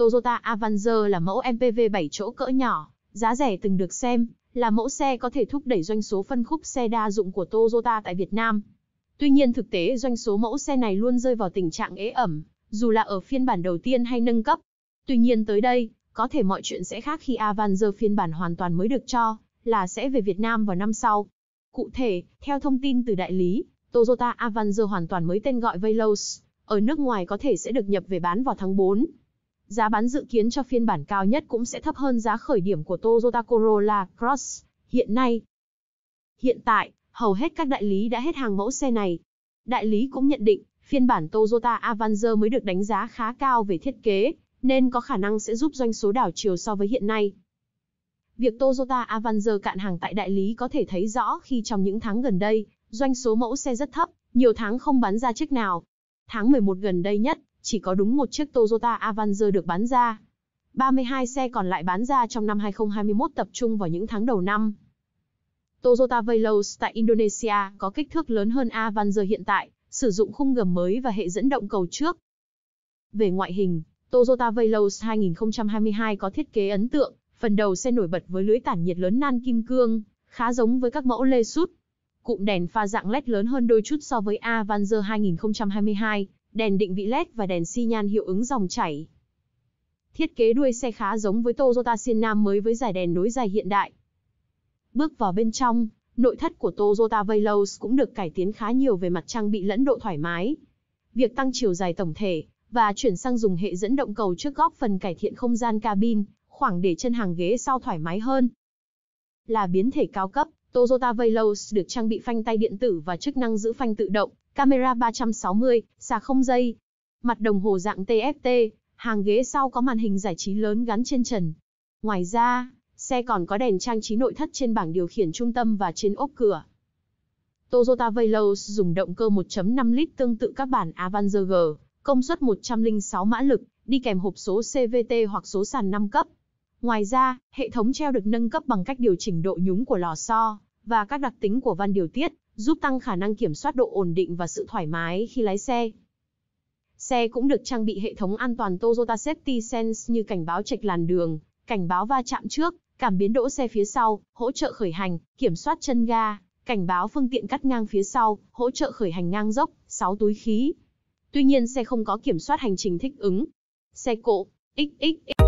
Toyota Avanza là mẫu MPV 7 chỗ cỡ nhỏ, giá rẻ từng được xem là mẫu xe có thể thúc đẩy doanh số phân khúc xe đa dụng của Toyota tại Việt Nam. Tuy nhiên thực tế doanh số mẫu xe này luôn rơi vào tình trạng ế ẩm, dù là ở phiên bản đầu tiên hay nâng cấp. Tuy nhiên tới đây, có thể mọi chuyện sẽ khác khi Avanza phiên bản hoàn toàn mới được cho, là sẽ về Việt Nam vào năm sau. Cụ thể, theo thông tin từ đại lý, Toyota Avanza hoàn toàn mới tên gọi Veloz, ở nước ngoài có thể sẽ được nhập về bán vào tháng 4 Giá bán dự kiến cho phiên bản cao nhất cũng sẽ thấp hơn giá khởi điểm của Toyota Corolla Cross hiện nay. Hiện tại, hầu hết các đại lý đã hết hàng mẫu xe này. Đại lý cũng nhận định, phiên bản Toyota Avanza mới được đánh giá khá cao về thiết kế, nên có khả năng sẽ giúp doanh số đảo chiều so với hiện nay. Việc Toyota Avanza cạn hàng tại đại lý có thể thấy rõ khi trong những tháng gần đây, doanh số mẫu xe rất thấp, nhiều tháng không bán ra chiếc nào. Tháng 11 gần đây nhất, chỉ có đúng một chiếc Toyota Avanza được bán ra. 32 xe còn lại bán ra trong năm 2021 tập trung vào những tháng đầu năm. Toyota Veloz tại Indonesia có kích thước lớn hơn Avanza hiện tại, sử dụng khung gầm mới và hệ dẫn động cầu trước. Về ngoại hình, Toyota Veloz 2022 có thiết kế ấn tượng, phần đầu xe nổi bật với lưới tản nhiệt lớn nan kim cương, khá giống với các mẫu Lexus. Cụm đèn pha dạng LED lớn hơn đôi chút so với Avanza 2022, đèn định vị LED và đèn xi nhan hiệu ứng dòng chảy. Thiết kế đuôi xe khá giống với Toyota Sienna mới với dải đèn nối dài hiện đại. Bước vào bên trong, nội thất của Toyota Veloz cũng được cải tiến khá nhiều về mặt trang bị lẫn độ thoải mái. Việc tăng chiều dài tổng thể và chuyển sang dùng hệ dẫn động cầu trước góp phần cải thiện không gian cabin, khoảng để chân hàng ghế sau thoải mái hơn. Là biến thể cao cấp, Toyota Veloz được trang bị phanh tay điện tử và chức năng giữ phanh tự động, camera 360, xà không dây, mặt đồng hồ dạng TFT, hàng ghế sau có màn hình giải trí lớn gắn trên trần. Ngoài ra, xe còn có đèn trang trí nội thất trên bảng điều khiển trung tâm và trên ốp cửa. Toyota Veloz dùng động cơ 1.5 lít tương tự các bản Avanza G, công suất 106 mã lực, đi kèm hộp số CVT hoặc số sàn 5 cấp. Ngoài ra, hệ thống treo được nâng cấp bằng cách điều chỉnh độ nhúng của lò xo, và các đặc tính của van điều tiết, giúp tăng khả năng kiểm soát độ ổn định và sự thoải mái khi lái xe. Xe cũng được trang bị hệ thống an toàn Toyota Safety Sense như cảnh báo chệch làn đường, cảnh báo va chạm trước, cảm biến đỗ xe phía sau, hỗ trợ khởi hành, kiểm soát chân ga, cảnh báo phương tiện cắt ngang phía sau, hỗ trợ khởi hành ngang dốc, 6 túi khí. Tuy nhiên xe không có kiểm soát hành trình thích ứng. Xe cộ, XXX.